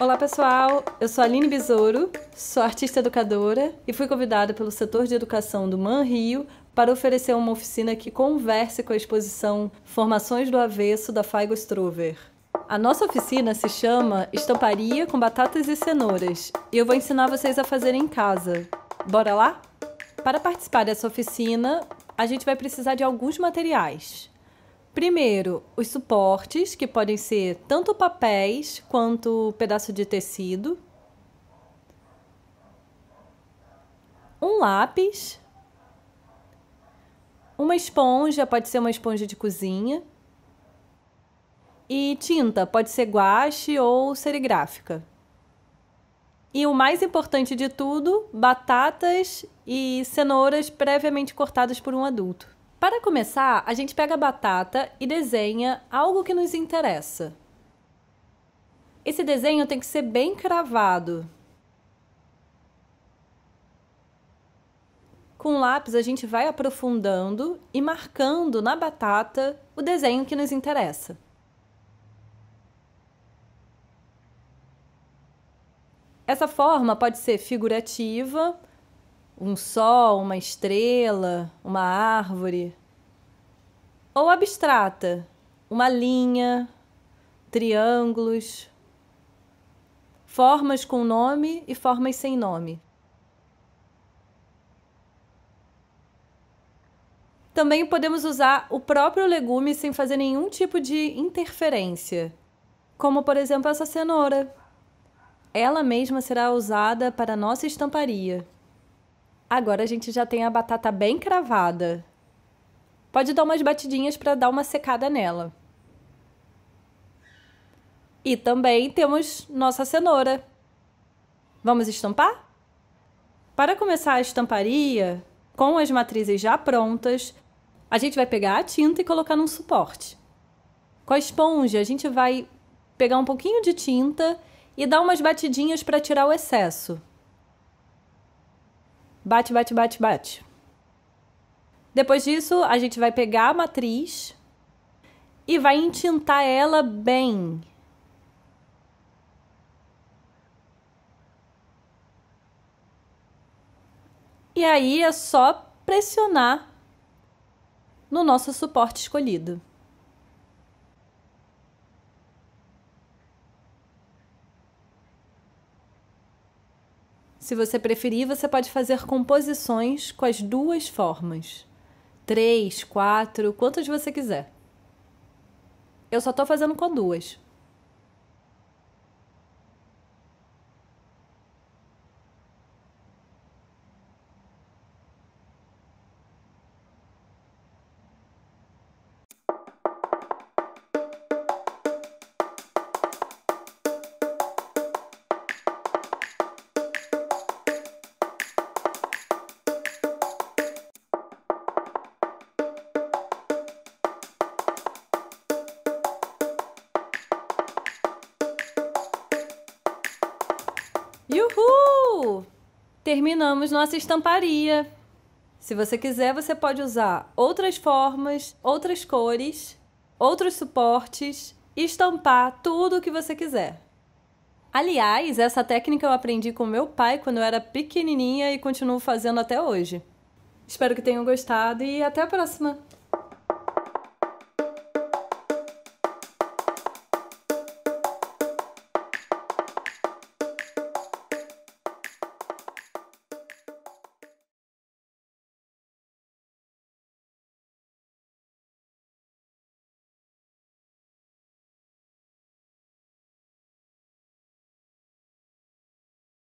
Olá pessoal, eu sou Aline Besouro, sou artista educadora e fui convidada pelo setor de educação do Man Rio para oferecer uma oficina que converse com a exposição Formações do Avesso da Faigo Strover. A nossa oficina se chama Estamparia com Batatas e Cenouras e eu vou ensinar vocês a fazer em casa. Bora lá? Para participar dessa oficina, a gente vai precisar de alguns materiais. Primeiro, os suportes, que podem ser tanto papéis quanto pedaço de tecido. Um lápis. Uma esponja, pode ser uma esponja de cozinha. E tinta, pode ser guache ou serigráfica. E o mais importante de tudo, batatas e cenouras previamente cortadas por um adulto. Para começar, a gente pega a batata e desenha algo que nos interessa. Esse desenho tem que ser bem cravado. Com o lápis, a gente vai aprofundando e marcando na batata o desenho que nos interessa. Essa forma pode ser figurativa, um sol, uma estrela, uma árvore ou abstrata, uma linha, triângulos, formas com nome e formas sem nome. Também podemos usar o próprio legume sem fazer nenhum tipo de interferência, como por exemplo essa cenoura. Ela mesma será usada para nossa estamparia. Agora a gente já tem a batata bem cravada. Pode dar umas batidinhas para dar uma secada nela. E também temos nossa cenoura. Vamos estampar? Para começar a estamparia, com as matrizes já prontas, a gente vai pegar a tinta e colocar num suporte. Com a esponja, a gente vai pegar um pouquinho de tinta e dar umas batidinhas para tirar o excesso. Bate, bate, bate, bate. Depois disso, a gente vai pegar a matriz e vai entintar ela bem. E aí é só pressionar no nosso suporte escolhido. Se você preferir, você pode fazer composições com as duas formas três, quatro, quantas você quiser. Eu só tô fazendo com duas. Yuhu! Terminamos nossa estamparia. Se você quiser, você pode usar outras formas, outras cores, outros suportes, estampar tudo o que você quiser. Aliás, essa técnica eu aprendi com meu pai quando eu era pequenininha e continuo fazendo até hoje. Espero que tenham gostado e até a próxima!